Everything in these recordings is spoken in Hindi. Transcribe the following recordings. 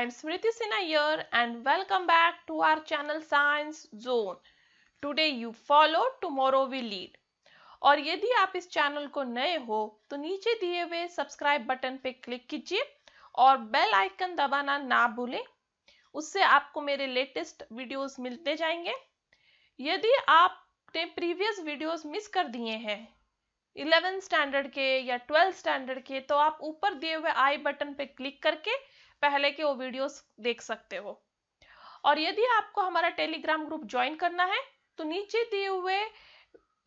I am Smriti Sinha here and welcome back to our channel Science Zone. Today you follow, tomorrow we lead. और यदि आप इस चैनल को नए हो तो नीचे दिए हुए सब्सक्राइब बटन पे क्लिक कीजिए और बेल आइकन दबाना ना भूलें उससे आपको मेरे लेटेस्ट वीडियोस मिलते जाएंगे यदि आपने प्रीवियस वीडियोस मिस कर दिए हैं इलेवेंथ स्टैंडर्ड के या ट्वेल्थ स्टैंडर्ड के तो आप ऊपर दिए हुए आई बटन पे क्लिक करके पहले के वो वीडियोस देख सकते हो और यदि आपको हमारा टेलीग्राम ग्रुप ज्वाइन करना है तो नीचे दिए हुए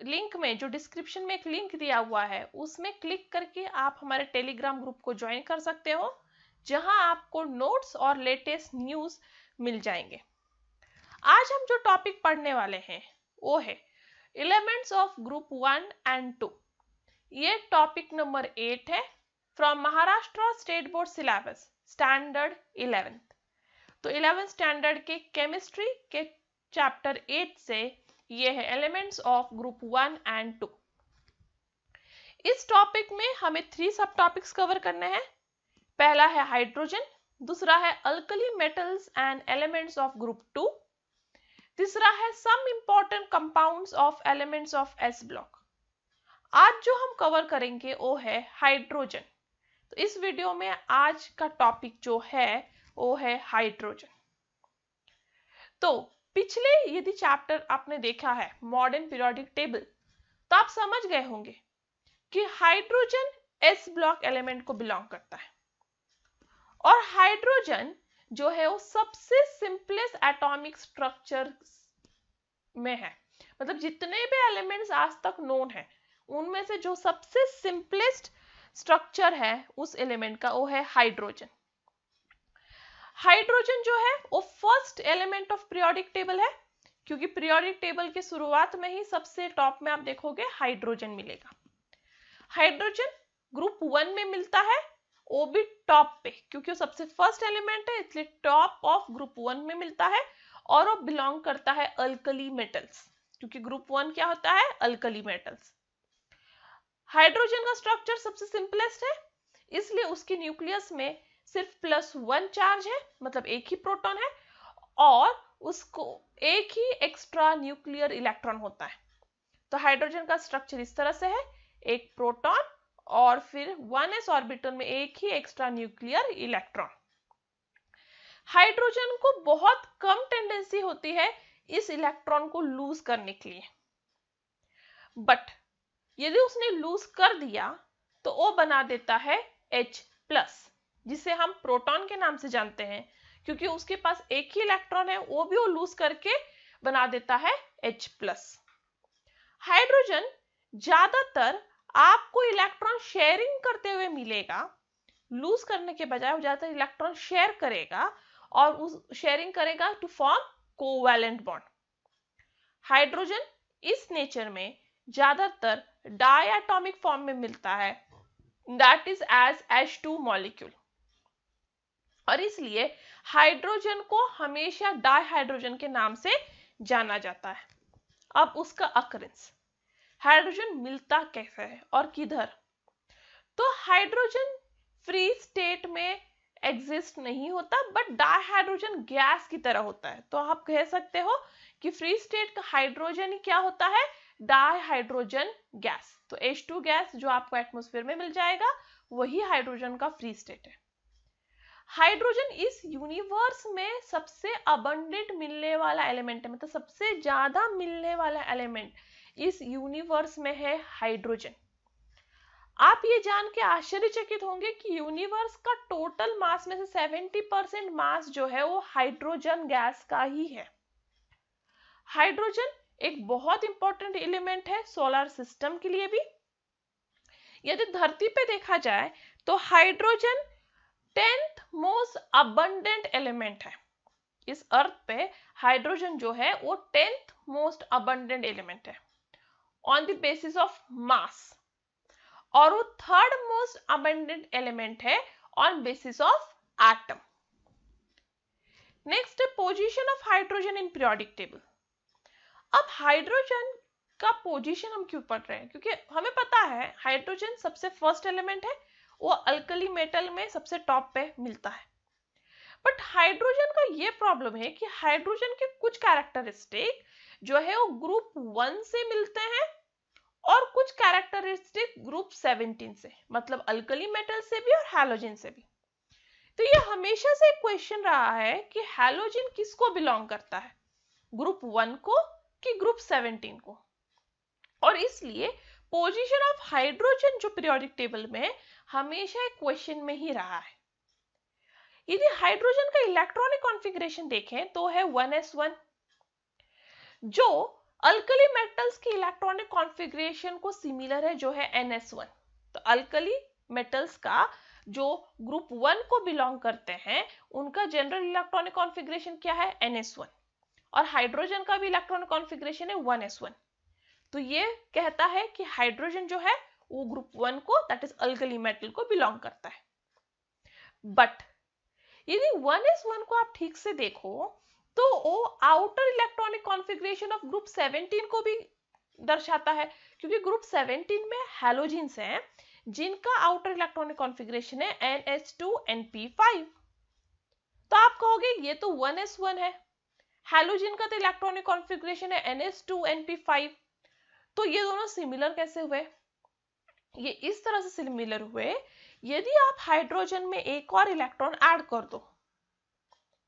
लिंक में जो डिस्क्रिप्शन में एक लिंक दिया हुआ है उसमें क्लिक करके आप हमारे टेलीग्राम ग्रुप को ज्वाइन कर सकते हो जहां आपको नोट्स और लेटेस्ट न्यूज मिल जाएंगे आज हम जो टॉपिक पढ़ने वाले हैं वो है elements of group one and two ये टॉपिक नंबर एट है from Maharashtra state board syllabus standard eleventh तो इलेवेंथ स्टैंडर्ड के केमिस्ट्री के चैप्टर एट से ये है elements of group one and two इस टॉपिक में हमें थ्री सब टॉपिक्स कवर करने हैं पहला है हाइड्रोजन दूसरा है alkali metals and elements of group two तीसरा है some important compounds of elements of S block आज जो हम कवर करेंगे वो है हाइड्रोजन तो इस वीडियो में आज का टॉपिक जो है वो है हाइड्रोजन तो पिछले यदि चैप्टर आपने देखा है मॉडर्न पीरियोडिक टेबल तो आप समझ गए होंगे कि हाइड्रोजन एस ब्लॉक एलिमेंट को बिलोंग करता है और हाइड्रोजन जो है वो सबसे सिंपलेस्ट एटॉमिक स्ट्रक्चर में है मतलब जितने भी एलिमेंट्स आज तक नोन है उनमें से जो सबसे सिंपलेस्ट स्ट्रक्चर है उस एलिमेंट का वो है हाइड्रोजन हाइड्रोजन जो है वो first element of periodic table है क्योंकि पीरियोडिक टेबल के शुरुआत में ही सबसे टॉप में आप देखोगे हाइड्रोजन मिलेगा हाइड्रोजन ग्रुप वन में मिलता है वो भी टॉप पे क्योंकि वो सबसे फर्स्ट एलिमेंट है इसलिए टॉप ऑफ ग्रुप वन में मिलता है और वो बिलोंग करता है अल्कली मेटल्स क्योंकि ग्रुप वन क्या होता है अल्कली मेटल्स हाइड्रोजन का स्ट्रक्चर सबसे सिंपलेस्ट है इसलिए उसके न्यूक्लियस में सिर्फ प्लस वन चार्ज है मतलब एक ही प्रोटॉन है और उसको एक ही एक्स्ट्रा न्यूक्लियर इलेक्ट्रॉन होता है तो हाइड्रोजन का स्ट्रक्चर इस तरह से है एक प्रोटॉन और फिर वन एस ऑर्बिटल में एक ही एक्स्ट्रा न्यूक्लियर इलेक्ट्रॉन हाइड्रोजन को बहुत कम टेंडेंसी होती है इस इलेक्ट्रॉन को लूज करने के लिए बट यदि उसने लूज कर दिया तो ओ बना देता है एच प्लस जिसे हम प्रोटॉन के नाम से जानते हैं क्योंकि उसके पास एक ही इलेक्ट्रॉन है वो भी वो लूज करके बना देता है H प्लस हाइड्रोजन ज्यादातर आपको इलेक्ट्रॉन शेयरिंग करते हुए मिलेगा लूज करने के बजाय ज्यादातर इलेक्ट्रॉन शेयर करेगा और उस शेयरिंग करेगा to form covalent bond hydrogen इस नेचर में ज्यादातर डायटोमिक फॉर्म में मिलता है that is as H two molecule और इसलिए हाइड्रोजन को हमेशा डायहाइड्रोजन के नाम से जाना जाता है अब उसका अक्रेंस हाइड्रोजन मिलता कैसे है और किधर तो हाइड्रोजन फ्री स्टेट में एग्जिस्ट नहीं होता बट डायहाइड्रोजन गैस की तरह होता है तो आप कह सकते हो कि फ्री स्टेट का हाइड्रोजन ही क्या होता है डाईहाइड्रोजन गैस तो H2 गैस जो आपको एटमोस्फेयर में मिल जाएगा वही हाइड्रोजन का फ्री स्टेट है हाइड्रोजन इस यूनिवर्स में सबसे अबंडेंट मिलने वाला एलिमेंट है मतलब सबसे ज्यादा मिलने वाला एलिमेंट इस यूनिवर्स में है हाइड्रोजन आप ये जान के आश्चर्यचकित होंगे कि यूनिवर्स का टोटल मास में से 70 परसेंट मास जो है वो हाइड्रोजन गैस का ही है हाइड्रोजन एक बहुत इंपॉर्टेंट एलिमेंट है सोलर सिस्टम के लिए भी यदि धरती पे देखा जाए तो hydrogen tenth most abundant element है इस अर्थ पे हाइड्रोजन जो है वो टेंथ मोस्ट अबंडेंट एलिमेंट है on the basis of mass और वो थर्ड मोस्ट अबंडेंट एलिमेंट है on basis of atom next position of hydrogen in periodic table अब हाइड्रोजन का पोजीशन हम क्यों पढ़ रहे हैं क्योंकि हमें पता है हाइड्रोजन सबसे फर्स्ट एलिमेंट है वो अल्कली मेटल में सबसे टॉप पे मिलता है बट हाइड्रोजन का ये प्रॉब्लम है कि हाइड्रोजन के कुछ कैरेक्टरिस्टिक जो है वो ग्रुप वन से मिलते हैं और कुछ कैरेक्टरिस्टिक ग्रुप सेवनटीन से मतलब अल्कली मेटल से भी और हेलोजन से भी तो ये हमेशा से एक क्वेश्चन रहा है कि हेलोजन किसको बिलोंग करता है ग्रुप वन को कि ग्रुप 17 को और इसलिए पोजीशन ऑफ हाइड्रोजन जो पीरियोडिक टेबल में हमेशा एक क्वेश्चन में ही रहा है यदि हाइड्रोजन का इलेक्ट्रॉनिक कॉन्फ़िगरेशन देखें तो है 1s1 जो अल्कली मेटल्स की इलेक्ट्रॉनिक कॉन्फ़िगरेशन को सिमिलर है जो है NS1 तो अल्कली मेटल्स का जो ग्रुप वन को बिलोंग करते हैं उनका जनरल इलेक्ट्रॉनिक कॉन्फ़िगरेशन क्या है NS1 और हाइड्रोजन का भी इलेक्ट्रॉन कॉन्फिग्रेशन है वन एस वन तो ये कहता है कि हाइड्रोजन जो है वो ग्रुप वन को दैट इज अलगली मेटल को बिलोंग करता है बट यदि वन एस वन को आप ठीक से देखो तो वो outer electronic configuration of group 17 को भी दर्शाता है क्योंकि ग्रुप 17 में हेलोजिन्स हैं जिनका आउटर इलेक्ट्रॉनिक कॉन्फिग्रेशन है N S two N P five तो आप कहोगे ये तो वन एस वन है हेलोजिन का तो इलेक्ट्रॉनिक कॉन्फ़िगरेशन है NH2NP5 तो ये दोनों सिमिलर कैसे हुए ये इस तरह से सिमिलर हुए यदि आप हाइड्रोजन में एक और इलेक्ट्रॉन ऐड कर दो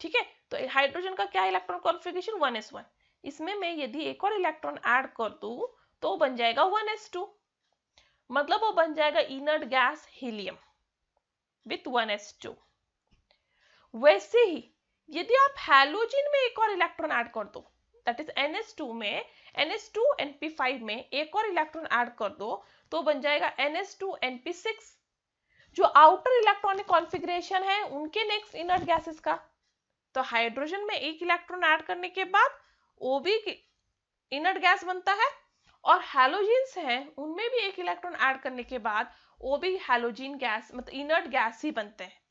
ठीक है तो हाइड्रोजन का क्या इलेक्ट्रॉन कॉन्फ़िगरेशन 1s1 इसमें मैं यदि एक और इलेक्ट्रॉन ऐड कर दू तो बन जाएगा 1s2 मतलब वो बन जाएगा inert gas helium with 1s2 वैसे ही यदि आप हेलोजिन में एक और इलेक्ट्रॉन ऐड कर दो दैट इज टू में टू NH2 फाइव में एक और इलेक्ट्रॉन ऐड कर दो तो बन जाएगा टू NH2 सिक्स जो आउटर इलेक्ट्रॉनिक कॉन्फ़िगरेशन है उनके नेक्स्ट इनर गैसेस का तो हाइड्रोजन में एक इलेक्ट्रॉन ऐड करने के बाद ओ भी इनर गैस बनता है और हैलोजिन्स हैं उनमें भी एक इलेक्ट्रॉन ऐड करने के बाद ओ भी हैलोजिन गैस मतलब इनर्ट गैस ही बनते हैं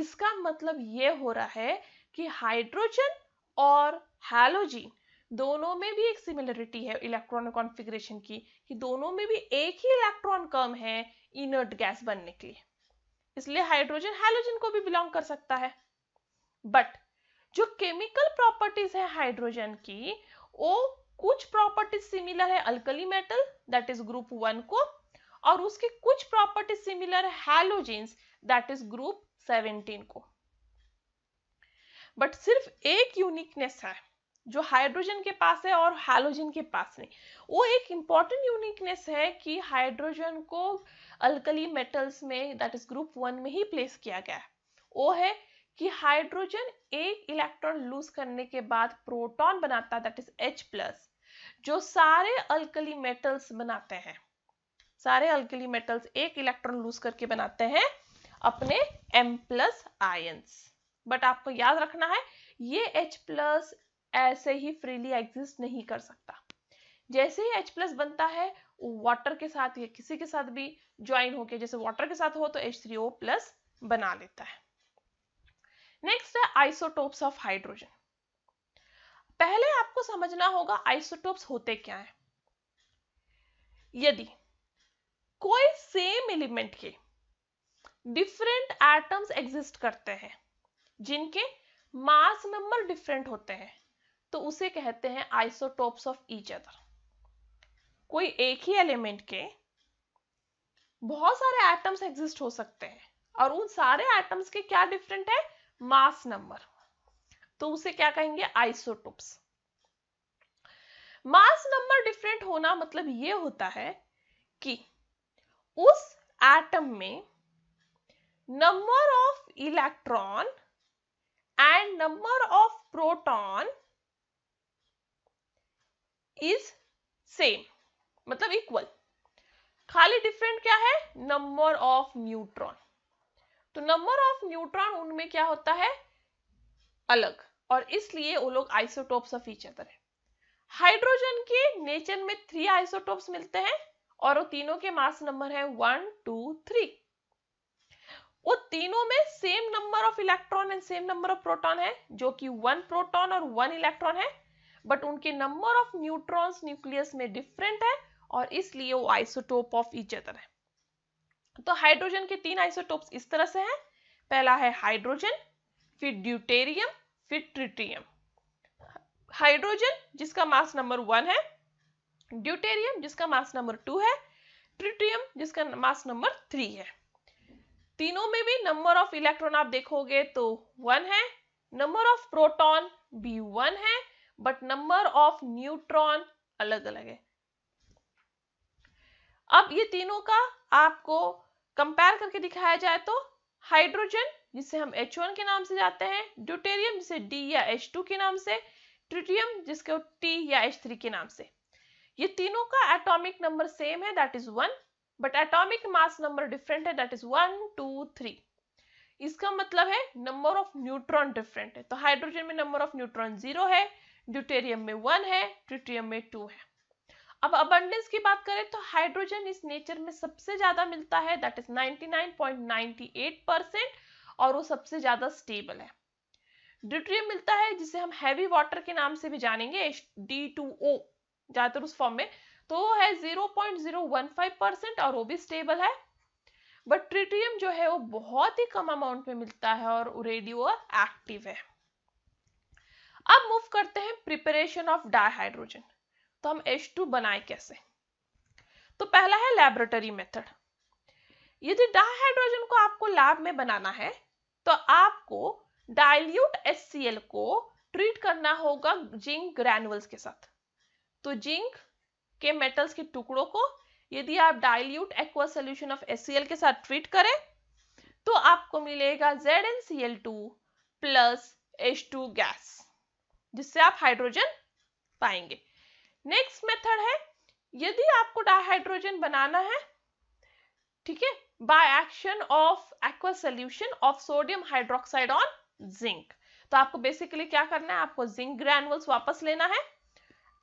इसका मतलब ये हो रहा है कि हाइड्रोजन और हैलोजीन दोनों में भी एक सिमिलरिटी है इलेक्ट्रॉन कॉन्फ़िगरेशन की कि दोनों में भी एक ही इलेक्ट्रॉन कम है इनर्ट गैस बनने के लिए इसलिए हाइड्रोजन हैलोजन को भी बिलोंग कर सकता है बट जो केमिकल प्रॉपर्टीज है हाइड्रोजन की वो कुछ प्रॉपर्टीज सिमिलर है alkali metal that is group one को और उसकी कुछ प्रॉपर्टीज सिमिलर है halogens that is group seventeen को बट सिर्फ एक यूनिकनेस है जो हाइड्रोजन के पास है और हैलोजन के पास नहीं वो एक इम्पॉर्टेंट यूनिकनेस है कि हाइड्रोजन को अल्कली मेटल्स में दैट इज ग्रुप वन में ही प्लेस किया गया है वो है कि हाइड्रोजन एक इलेक्ट्रॉन लूज करने के बाद प्रोटॉन बनाता है दैट इज एच प्लस जो सारे अल्कली मेटल्स बनाते हैं सारे अल्कली मेटल्स एक इलेक्ट्रॉन लूज करके बनाते हैं अपने एम प्लस आयंस बट आपको याद रखना है ये H प्लस ऐसे ही फ्रीली एग्जिस्ट नहीं कर सकता जैसे ही H प्लस बनता है वाटर के साथ या किसी के साथ भी ज्वाइन होके जैसे वाटर के साथ हो तो एच थ्री ओ प्लस बना लेता है नेक्स्ट है आइसोटोप्स ऑफ हाइड्रोजन पहले आपको समझना होगा आइसोटोप्स होते क्या हैं यदि कोई सेम एलिमेंट के डिफरेंट एटम्स एग्जिस्ट करते हैं जिनके मास नंबर डिफरेंट होते हैं तो उसे कहते हैं आइसोटोप्स ऑफ ईच अदर कोई एक ही एलिमेंट के बहुत सारे एटम्स एग्जिस्ट हो सकते हैं और उन सारे एटम्स के क्या डिफरेंट है मास नंबर तो उसे क्या कहेंगे आइसोटोप्स मास नंबर डिफरेंट होना मतलब ये होता है कि उस एटम में number of electron and number of proton is same मतलब equal खाली डिफरेंट क्या है नंबर ऑफ न्यूट्रॉन तो नंबर ऑफ न्यूट्रॉन उनमें क्या होता है अलग और इसलिए वो लोग आइसोटोप्स ऑफ ईच अदर है हाइड्रोजन के नेचर में थ्री आइसोटोप्स मिलते हैं और वो तीनों के मास नंबर है वन टू थ्री वो तीनों में same number of electron and same number of proton है जो कि वन प्रोटॉन और वन इलेक्ट्रॉन है बट उनके नंबर ऑफ न्यूट्रॉन्स न्यूक्लियस में डिफरेंट है और इसलिए वो आइसोटोप ऑफ इच अदर है तो हाइड्रोजन के तीन आइसोटोप्स इस तरह से हैं पहला है हाइड्रोजन फिर ड्यूटेरियम फिर ट्रिटियम हाइड्रोजन जिसका मास नंबर वन है ड्यूटेरियम जिसका मास नंबर टू है ट्रिटियम जिसका मास नंबर थ्री है तीनों में भी नंबर ऑफ इलेक्ट्रॉन आप देखोगे तो वन है नंबर ऑफ प्रोटॉन भी वन है बट नंबर ऑफ न्यूट्रॉन अलग अलग है अब ये तीनों का आपको कंपेयर करके दिखाया जाए तो हाइड्रोजन जिसे हम H1 के नाम से जाते हैं ड्यूटेरियम जिसे D या H2 के नाम से ट्रिटियम जिसको T या H3 के नाम से ये तीनों का एटॉमिक नंबर सेम है that is one but atomic mass number different है that is one two three इसका मतलब है नंबर ऑफ न्यूट्रॉन डिफरेंट है तो हाइड्रोजन में नंबर ऑफ न्यूट्रॉन जीरो है ड्यूटेरियम में वन है ट्रिटियम में टू है अब अबंडेंस की बात करें तो हाइड्रोजन इस नेचर में सबसे ज्यादा मिलता है दैट इज 99.98 परसेंट और वो सबसे ज्यादा स्टेबल है ड्यूट्रियम मिलता है जिसे हम हैवी वाटर के नाम से भी जानेंगे डी टू ओ ज्यादातर उस फॉर्म में तो है 0.015 परसेंट और वो भी स्टेबल है बट ट्रिटियम जो है वो बहुत ही कम अमाउंट में मिलता है और रेडियो एक्टिव है अब मूव करते हैं प्रिपरेशन ऑफ डाइहाइड्रोजन तो हम H2 बनाए कैसे तो पहला है लेबोरेटरी मेथड यदि डाइहाइड्रोजन को आपको लैब में बनाना है तो आपको डाइल्यूट HCl को ट्रीट करना होगा जिंक ग्रैनुअल्स के साथ तो जिंक के मेटल्स के टुकड़ों को यदि आप dilute aqua solution of S के साथ ट्रीट करें तो आपको मिलेगा Z N C L two plus H two gas जिससे आप हाइड्रोजन पाएंगे नेक्स्ट मेथड है यदि आपको डाइहाइड्रोजन बनाना है ठीक है by action of aqua solution of sodium hydroxide on zinc तो आपको बेसिकली क्या करना है आपको जिंक ग्रैनुअल्स वापस लेना है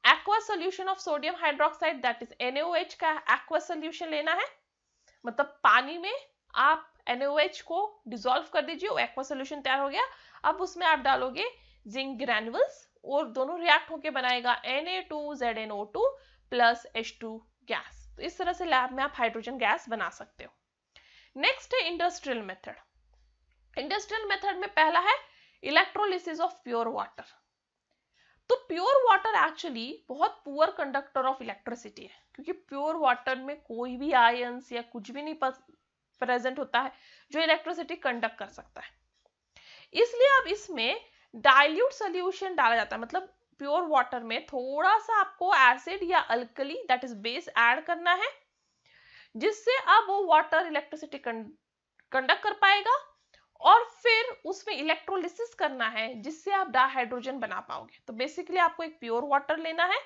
aqua solution of sodium hydroxide that is NOH का एक्वा सोल्यूशन लेना है मतलब पानी में आप एनओएच को डिजोल्व कर दीजिए वो एक्वा सोल्यूशन तैयार हो गया अब उसमें आप डालोगे जिंक ग्रैनुअल्स और दोनों रिएक्ट होकर बनाएगा Na2ZnO2 प्लस H2 गैस तो इस तरह से लैब में आप हाइड्रोजन गैस बना सकते हो नेक्स्ट है इंडस्ट्रियल मेथड इंडस्ट्रियल मेथड में पहला है इलेक्ट्रोलिसिस ऑफ प्योर वाटर तो प्योर वाटर एक्चुअली बहुत पुअर कंडक्टर ऑफ इलेक्ट्रिसिटी है क्योंकि प्योर वाटर में कोई भी आयंस या कुछ भी नहीं प्रेजेंट होता है जो इलेक्ट्रिसिटी कंडक्ट कर सकता है इसलिए अब इसमें डाइल्यूट सोल्यूशन डाला जाता है मतलब प्योर वाटर में थोड़ा सा आपको एसिड या alkali that is base add करना है जिससे अब वो वाटर इलेक्ट्रिसिटी कंडक्ट कर पाएगा और फिर उसमें इलेक्ट्रोलिसिस करना है जिससे आप डाहाइड्रोजन बना पाओगे तो बेसिकली आपको एक प्योर वाटर लेना है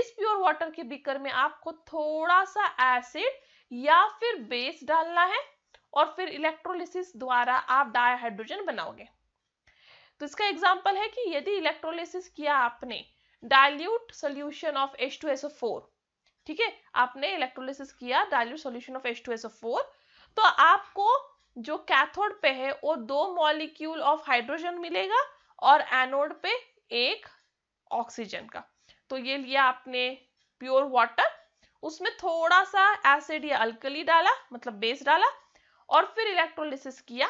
इस प्योर वाटर के बीकर में आपको थोड़ा सा एसिड या फिर बेस डालना है और फिर इलेक्ट्रोलिसिस द्वारा आप डायहाइड्रोजन बनाओगे तो इसका एग्जाम्पल है कि यदि इलेक्ट्रोलिसिस किया आपने dilute solution of H two S ठीक है आपने इलेक्ट्रोलिसिस किया dilute solution of H two S तो आपको जो कैथोड पे है वो दो मॉलिक्यूल ऑफ हाइड्रोजन मिलेगा और एनोड पे एक ऑक्सीजन का तो ये लिया आपने प्योर वाटर उसमें थोड़ा सा एसिड या अल्कली डाला मतलब बेस डाला और फिर इलेक्ट्रोलिसिस किया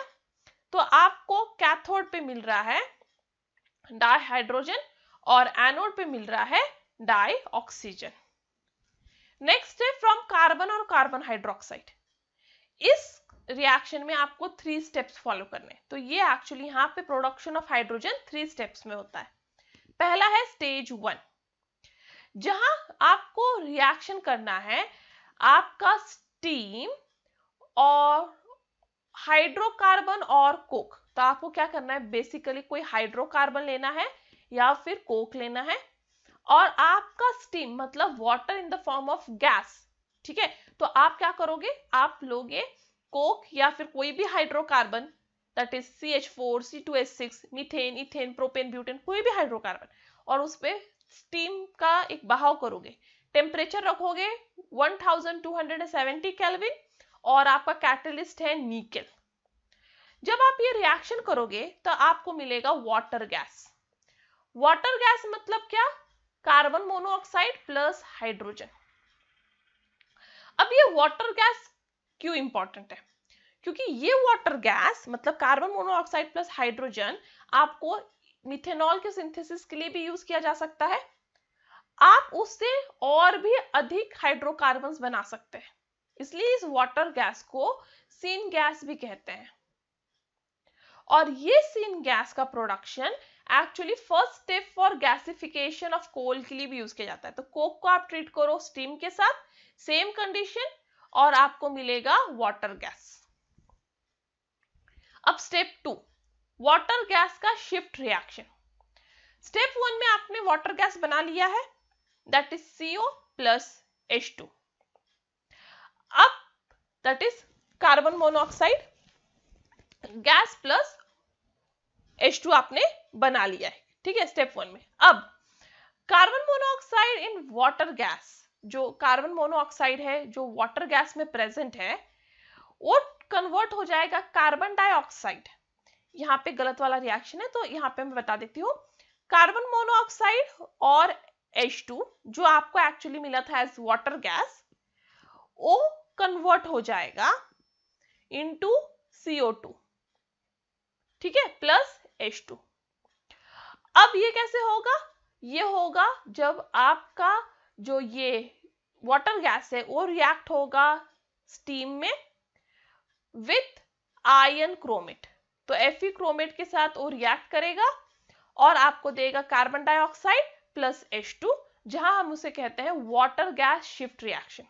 तो आपको कैथोड पे मिल रहा है डाईहाइड्रोजन और एनोड पे मिल रहा है डाई ऑक्सीजन नेक्स्ट है फ्रॉम कार्बन और कार्बन हाइड्रोक्साइड इस रिएक्शन में आपको थ्री स्टेप्स फॉलो करने तो ये एक्चुअली यहाँ पे production of hydrogen three steps में होता है पहला है स्टेज वन जहां आपको रिएक्शन करना है आपका स्टीम और हाइड्रोकार्बन और कोक तो आपको क्या करना है बेसिकली कोई हाइड्रोकार्बन लेना है या फिर कोक लेना है और आपका स्टीम मतलब water in the form of gas ठीक है तो आप क्या करोगे आप लोगे कोक या फिर कोई भी hydrocarbon that is C H four C two H six methane ethane propane butane कोई भी हाइड्रोकार्बन और उस पर स्टीम का एक बहाव करोगे टेम्परेचर रखोगे 1270 केल्विन और आपका कैटलिस्ट है निकल जब आप ये रिएक्शन करोगे तो आपको मिलेगा वाटर गैस वाटर गैस मतलब क्या कार्बन मोनोऑक्साइड प्लस हाइड्रोजन अब ये वाटर गैस क्यों इंपॉर्टेंट है क्योंकि ये वाटर गैस मतलब कार्बन मोनोऑक्साइड प्लस हाइड्रोजन आपको मिथेनॉल के सिंथेसिस के लिए भी यूज किया जा सकता है आप उससे और भी अधिक हाइड्रोकार्बन बना सकते हैं इसलिए इस वाटर गैस को सीन गैस भी कहते हैं और ये सीन गैस का production actually first step for gasification of coal के लिए भी यूज किया जाता है तो कोक को आप ट्रीट करो स्टीम के साथ सेम कंडीशन और आपको मिलेगा वाटर गैस अब स्टेप टू वाटर गैस का शिफ्ट रिएक्शन स्टेप वन में आपने वाटर गैस बना लिया है that is CO plus H two अब that is carbon monoxide gas plus H two आपने बना लिया है ठीक है स्टेप वन में अब carbon monoxide in water gas जो कार्बन मोनोऑक्साइड है जो वाटर गैस में प्रेजेंट है वो कन्वर्ट हो जाएगा कार्बन डाइऑक्साइड यहाँ पे गलत वाला रिएक्शन है तो यहाँ पे मैं बता देती हूँ कार्बन मोनोऑक्साइड और H2 जो आपको एक्चुअली मिला था एज वाटर गैस वो कन्वर्ट हो जाएगा इनटू CO2 ठीक है प्लस H2 अब ये कैसे होगा ये होगा जब आपका जो ये वाटर गैस है वो रिएक्ट होगा स्टीम में विथ आयन क्रोमेट तो एफ क्रोमेट के साथ वो रिएक्ट करेगा और आपको देगा carbon dioxide plus H two जहां हम उसे कहते हैं water gas shift reaction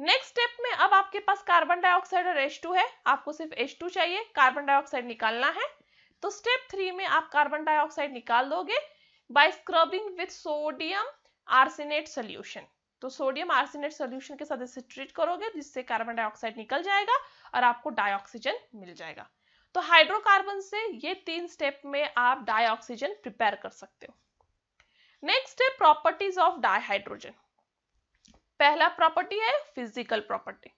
next step में अब आपके पास कार्बन डाइऑक्साइड और H2 है आपको सिर्फ H2 चाहिए कार्बन डाइऑक्साइड निकालना है तो स्टेप थ्री में आप कार्बन डाइऑक्साइड निकाल दोगे by scrubbing with sodium arsenate solution तो सोडियम आर्सेनेट सोल्यूशन के साथ इसे ट्रीट करोगे जिससे कार्बन डाइऑक्साइड निकल जाएगा और आपको डाइऑक्सीजन मिल जाएगा तो हाइड्रोकार्बन से ये तीन स्टेप में आप डाइऑक्सीजन प्रिपेयर कर सकते हो नेक्स्ट है प्रॉपर्टीज ऑफ डाइहाइड्रोजन पहला प्रॉपर्टी है फिजिकल प्रॉपर्टी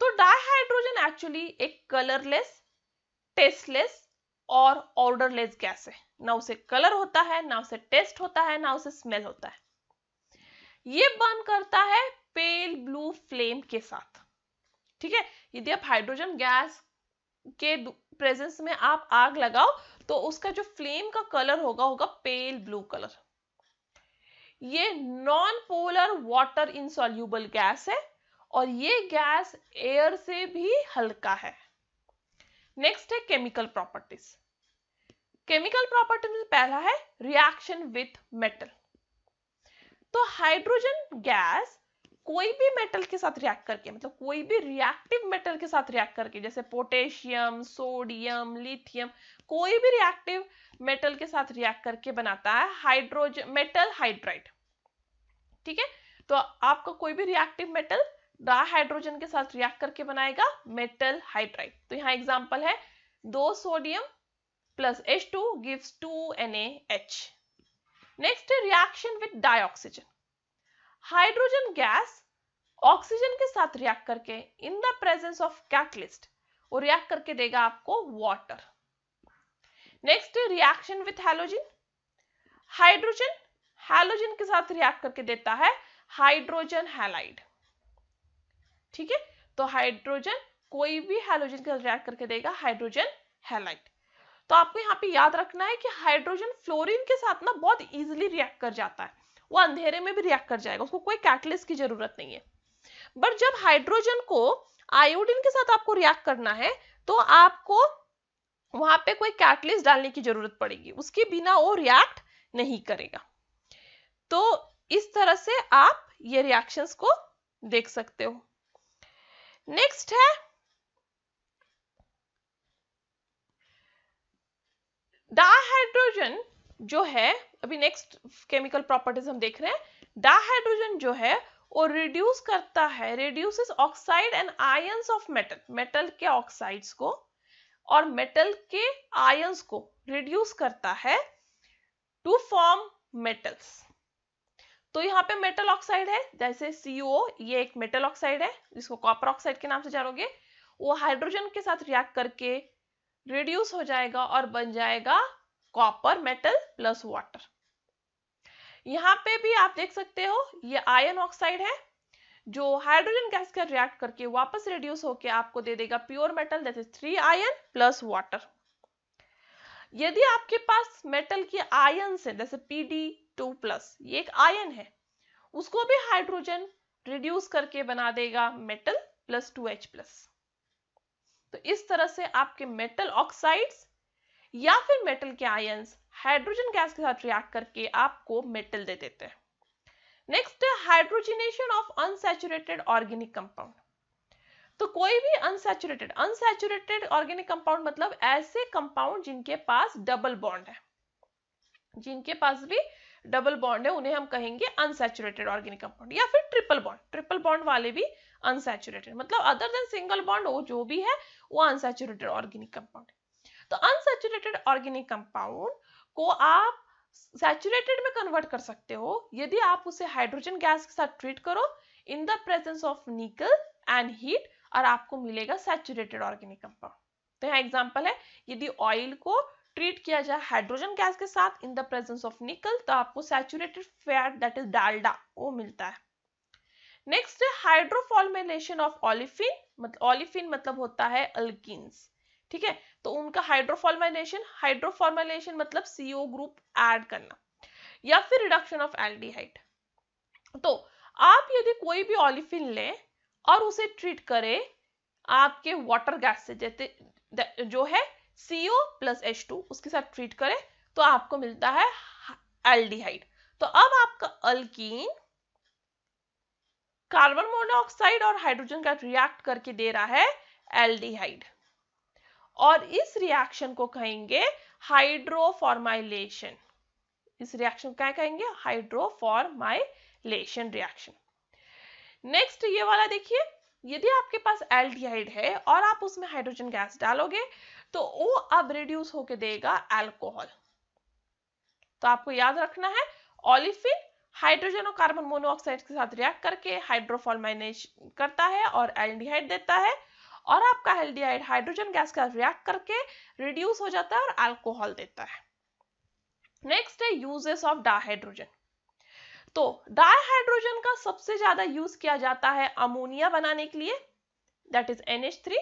तो डाइहाइड्रोजन एक्चुअली एक कलरलेस टेस्टलेस और ऑर्डरलेस गैस है ना उसे कलर होता है ना उसे टेस्ट होता है ना उसे स्मेल होता है ये बर्न करता है पेल ब्लू फ्लेम के साथ ठीक है यदि आप हाइड्रोजन गैस के प्रेजेंस में आप आग लगाओ तो उसका जो फ्लेम का कलर होगा होगा पेल ब्लू कलर ये non polar water insoluble gas है और ये गैस एयर से भी हल्का है नेक्स्ट है केमिकल प्रॉपर्टीज केमिकल प्रॉपर्टीज में पहला है रिएक्शन विथ मेटल तो हाइड्रोजन गैस कोई भी मेटल के साथ रिएक्ट करके मतलब कोई भी रिएक्टिव मेटल के साथ रिएक्ट करके जैसे पोटेशियम सोडियम लिथियम कोई भी रिएक्टिव मेटल के साथ रिएक्ट करके बनाता है हाइड्रोजन मेटल हाइड्राइड ठीक है तो आपका कोई भी रिएक्टिव मेटल डाहाइड्रोजन के साथ रिएक्ट करके बनाएगा मेटल हाइड्राइड तो यहाँ एग्जाम्पल है दो sodium plus H two gives two N H next reaction with dioxygen hydrogen gas oxygen के साथ रिएक्ट करके in the presence of catalyst वो रिएक्ट करके देगा आपको water next reaction with halogen hydrogen halogen के साथ रिएक्ट करके देता है हाइड्रोजन हैलाइड ठीक है तो हाइड्रोजन कोई भी हैलोजन के साथ रिएक्ट करके देगा हाइड्रोजन हैलाइड तो आपको यहाँ पे याद रखना है कि हाइड्रोजन फ्लोरीन के साथ ना बहुत इजिली रिएक्ट कर जाता है वो अंधेरे में भी रिएक्ट कर जाएगा उसको कोई कैटलिस्ट की जरूरत नहीं है बट जब हाइड्रोजन को आयोडीन के साथ आपको रिएक्ट करना है तो आपको वहां पे कोई कैटलिस्ट डालने की जरूरत पड़ेगी उसके बिना वो रिएक्ट नहीं करेगा तो इस तरह से आप ये रिएक्शंस को देख सकते हो नेक्स्ट है डाहाइड्रोजन जो है अभी नेक्स्ट केमिकल प्रॉपर्टीज हम देख रहे हैं डाहाइड्रोजन जो है वो रिड्यूस करता है reduces oxide and ions of metal metal के ऑक्साइड्स को और मेटल के आयंस को रिड्यूस करता है टू फॉर्म मेटल्स तो यहाँ पे मेटल ऑक्साइड है जैसे सीओ ये एक मेटल ऑक्साइड है जिसको कॉपर ऑक्साइड के नाम से जानोगे वो हाइड्रोजन के साथ रिएक्ट करके रिड्यूस हो जाएगा और बन जाएगा कॉपर मेटल प्लस वाटर यहाँ पे भी आप देख सकते हो ये आयन ऑक्साइड है जो हाइड्रोजन गैस का रिएक्ट करके वापस रिड्यूस होकर आपको दे देगा pure metal that is three ion plus water यदि आपके पास मेटल के आयन है जैसे पी डी टू प्लस ये एक आयन है उसको भी हाइड्रोजन रिड्यूस करके बना देगा metal plus two H plus तो इस तरह से आपके मेटल ऑक्साइड्स या फिर मेटल के आयंस हाइड्रोजन गैस के साथ रिएक्ट करके आपको मेटल दे देते हैं next hydrogenation of unsaturated organic compound तो कोई भी अनसेचुरेटेड अनसेचुरेटेड ऑर्गेनिक कंपाउंड मतलब ऐसे कंपाउंड जिनके पास डबल बॉन्ड है जिनके पास भी डबल बॉन्ड है उन्हें हम कहेंगे अनसेचुरेटेड ऑर्गेनिक कंपाउंड या फिर ट्रिपल बॉन्ड ट्रिपल बॉन्ड वाले भी अनसेचुरेटेड मतलब अदर देन सिंगल बॉन्ड वो जो भी है वो अनसेचुरेटेड ऑर्गेनिक कंपाउंड है तो अनसेचुरेटेड ऑर्गेनिक कंपाउंड को आप सैचुरेटेड में कन्वर्ट कर सकते हो यदि आप उसे हाइड्रोजन गैस के साथ ट्रीट करो in the presence of nickel and heat और आपको मिलेगा सैचुरेटेड ऑर्गेनिक कंपाउंड तो यहाँ एग्जाम्पल है यदि ऑयल को ट्रीट किया जाए हाइड्रोजन गैस के साथ इन द प्रेजेंस ऑफ निकल तो आपको saturated fat that is Dalda वो मिलता है नेक्स्ट हाइड्रोफॉर्मेशन ऑफ ऑलिफिन मतलब ऑलिफिन मतलब होता है अल्किन्स ठीक है तो उनका हाइड्रोफॉर्मेशन हाइड्रोफॉर्मेशन मतलब सीओ ग्रुप एड करना या फिर रिडक्शन ऑफ एल्डिहाइड तो आप यदि कोई भी ऑलिफिन लें और उसे ट्रीट करें आपके वाटर गैस से जैसे जो है सीओ प्लस एच टू उसके साथ ट्रीट करें तो आपको मिलता है एल्डिहाइड तो अब आपका अल्कीन कार्बन मोनोऑक्साइड और हाइड्रोजन का रिएक्ट करके दे रहा है एल्डिहाइड और इस रिएक्शन को कहेंगे हाइड्रोफॉर्माइलेशन इस रिएक्शन क्या कहेंगे हाइड्रोफॉर्माइलेशन रिएक्शन नेक्स्ट ये वाला देखिए यदि आपके पास एल्डिहाइड है और आप उसमें हाइड्रोजन गैस डालोगे तो वो अब रिड्यूस होके देगा एल्कोहल तो आपको याद रखना है ऑलिफिन हाइड्रोजन और कार्बन मोनोऑक्साइड के साथ रिएक्ट करके हाइड्रोफॉर्माइनेश करता है और एल्डिहाइड देता है और आपका एल्डिहाइड हाइड्रोजन गैस के साथ रिएक्ट करके रिड्यूस हो जाता है और अल्कोहल देता है नेक्स्ट है यूजेस ऑफ डाइहाइड्रोजन तो डाइहाइड्रोजन का सबसे ज्यादा यूज किया जाता है अमोनिया बनाने के लिए दैट इज थ्री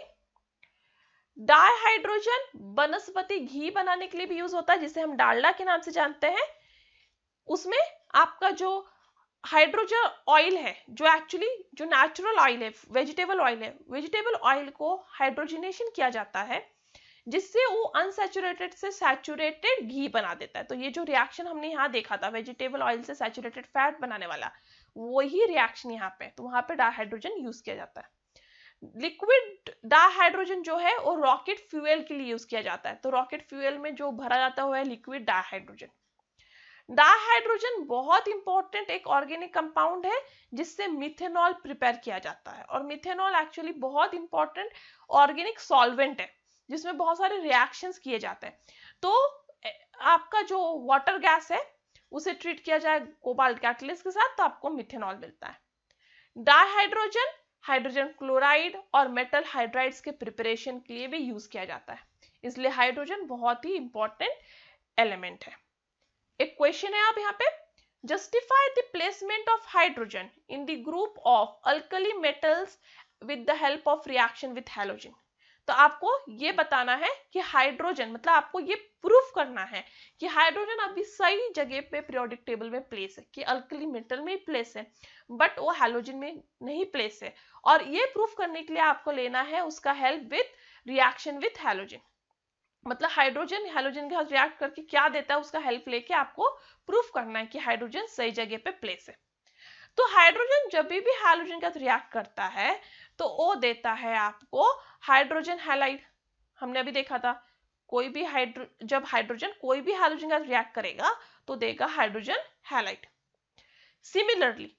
डाइहाइड्रोजन वनस्पति घी बनाने के लिए भी यूज होता है जिसे हम डालडा के नाम से जानते हैं उसमें आपका जो हाइड्रोजन ऑयल है जो एक्चुअली जो नेचुरल ऑयल है वेजिटेबल ऑयल है वेजिटेबल ऑयल को हाइड्रोजनेशन किया जाता है जिससे वो अनसेचुरेटेड से सैचुरेटेड घी बना देता है तो ये जो रिएक्शन हमने यहाँ देखा था वेजिटेबल ऑयल से सैचुरेटेड फैट बनाने वाला वही रिएक्शन यहाँ पे तो वहां पे डाहाइड्रोजन यूज किया जाता है लिक्विड डाहाइड्रोजन जो है वो रॉकेट फ्यूएल के लिए यूज किया जाता है तो रॉकेट फ्यूएल में जो भरा जाता हुआ है लिक्विड डाहाइड्रोजन डाहाइड्रोजन बहुत इंपॉर्टेंट एक ऑर्गेनिक कंपाउंड है जिससे मिथेनॉल प्रिपेयर किया जाता है और मिथेनॉल एक्चुअली बहुत इंपॉर्टेंट ऑर्गेनिक सॉल्वेंट है जिसमें बहुत सारे रिएक्शन किए जाते हैं तो आपका जो वाटर गैस है उसे ट्रीट किया जाए कोबाल्ट कैटलिस्ट के साथ तो आपको मिथेनॉल मिलता है डाइहाइड्रोजन हाइड्रोजन क्लोराइड और मेटल हाइड्राइड्स के प्रिपरेशन के लिए भी यूज किया जाता है इसलिए हाइड्रोजन बहुत ही इंपॉर्टेंट एलिमेंट है एक क्वेश्चन है आप यहाँ पे justify the placement of hydrogen in the group of alkali metals with the help of reaction with halogen तो आपको ये बताना है कि हाइड्रोजन मतलब आपको ये प्रूफ करना है कि हाइड्रोजन अभी सही जगह पे पीरियोडिक टेबल में प्लेस है कि अल्कली मेटल में प्लेस है बट वो हेलोजन में नहीं प्लेस है और ये प्रूफ करने के लिए आपको लेना है उसका help with reaction with halogen मतलब हाइड्रोजन हाइड्रोजन के साथ रिएक्ट करके क्या देता है उसका हेल्प लेके आपको प्रूफ करना है कि हाइड्रोजन सही जगह पे प्लेस है तो हाइड्रोजन जब भी हाइड्रोजन के साथ रिएक्ट करता है तो वो देता है आपको हाइड्रोजन हेलाइड हमने अभी देखा था कोई भी हाइड्रो जब हाइड्रोजन कोई भी हाइड्रोजन का रिएक्ट करेगा तो देगा हाइड्रोजन हेलाइड सिमिलरली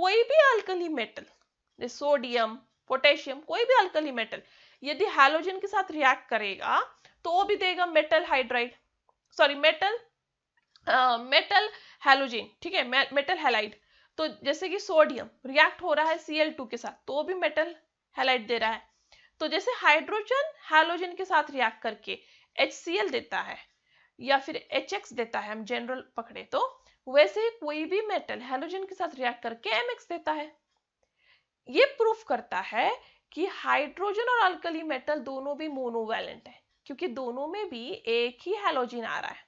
कोई भी अल्कली मेटल सोडियम पोटेशियम कोई भी अल्कली मेटल यदि हाइड्रोजन के साथ रिएक्ट करेगा तो भी देगा metal hydride sorry metal metal halogen ठीक है मेटल हेलाइड तो जैसे कि सोडियम रिएक्ट हो रहा है Cl2 के साथ तो भी मेटल हेलाइड दे रहा है तो जैसे हाइड्रोजन हेलोजन के साथ रिएक्ट करके HCl देता है या फिर HX देता है हम जनरल पकड़े तो वैसे ही कोई भी मेटल हेलोजन के साथ रिएक्ट करके MX देता है ये प्रूफ करता है कि हाइड्रोजन और अल्कली मेटल दोनों भी मोनोवैलेंट है क्योंकि दोनों में भी एक ही हेलोजिन आ रहा है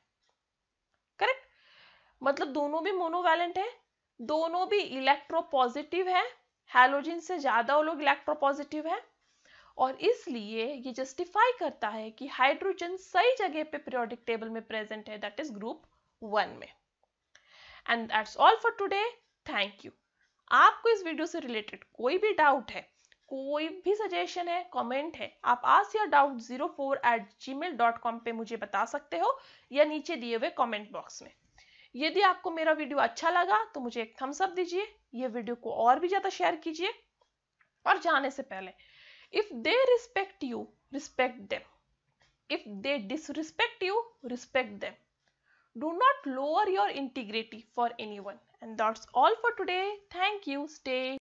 करेक्ट मतलब दोनों भी मोनोवैलेंट है दोनों भी इलेक्ट्रोपॉजिटिव है हेलोजिन से ज्यादा वो लोग इलेक्ट्रोपॉजिटिव है और इसलिए ये जस्टिफाई करता है कि हाइड्रोजन सही जगह पे पीरियोडिक टेबल में प्रेजेंट है दैट इज ग्रुप वन में and that's all for today thank you आपको इस वीडियो से रिलेटेड कोई भी डाउट है कोई भी सजेशन है कमेंट है आप आस या doubt zero four eight gmail dot com पर मुझे बता सकते हो या नीचे दिए हुए कमेंट बॉक्स में यदि आपको मेरा वीडियो अच्छा लगा तो मुझे एक थम्स अप दीजिए ये वीडियो को और भी ज़्यादा शेयर कीजिए और जाने से पहले if they respect you respect them if they disrespect you respect them do not lower your integrity for anyone and that's all for today thank you stay